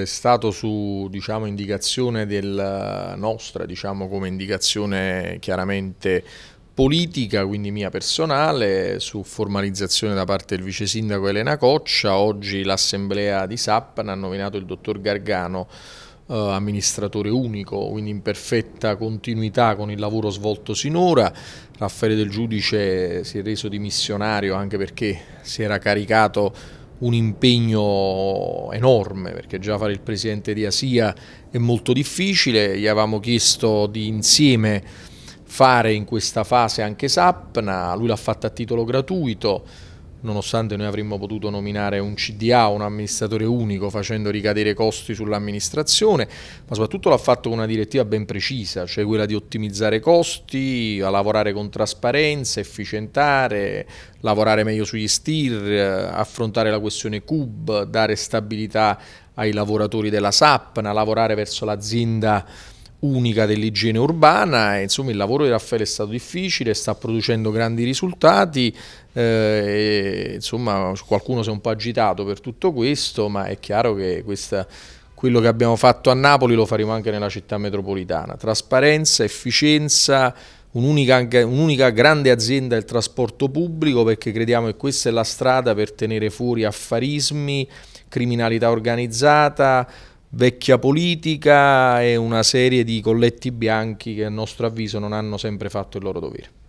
è stato su diciamo, indicazione della eh, nostra, diciamo, come indicazione chiaramente politica, quindi mia personale, su formalizzazione da parte del vice sindaco Elena Coccia. Oggi l'assemblea di Sappan ha nominato il dottor Gargano eh, amministratore unico, quindi in perfetta continuità con il lavoro svolto sinora. Raffaele Del Giudice si è reso dimissionario anche perché si era caricato un impegno enorme perché già fare il presidente di Asia è molto difficile, gli avevamo chiesto di insieme fare in questa fase anche Sapna, lui l'ha fatta a titolo gratuito, nonostante noi avremmo potuto nominare un CDA, un amministratore unico, facendo ricadere costi sull'amministrazione, ma soprattutto l'ha fatto con una direttiva ben precisa, cioè quella di ottimizzare costi, a lavorare con trasparenza, efficientare, lavorare meglio sugli STIR, affrontare la questione CUB, dare stabilità ai lavoratori della SAPNA, lavorare verso l'azienda unica dell'igiene urbana. Insomma, il lavoro di Raffaele è stato difficile, sta producendo grandi risultati. Eh, e, insomma, qualcuno si è un po' agitato per tutto questo, ma è chiaro che questa, quello che abbiamo fatto a Napoli lo faremo anche nella città metropolitana. Trasparenza, efficienza. Un'unica, un'unica grande azienda del trasporto pubblico perché crediamo che questa è la strada per tenere fuori affarismi, criminalità organizzata, vecchia politica e una serie di colletti bianchi che a nostro avviso non hanno sempre fatto il loro dovere.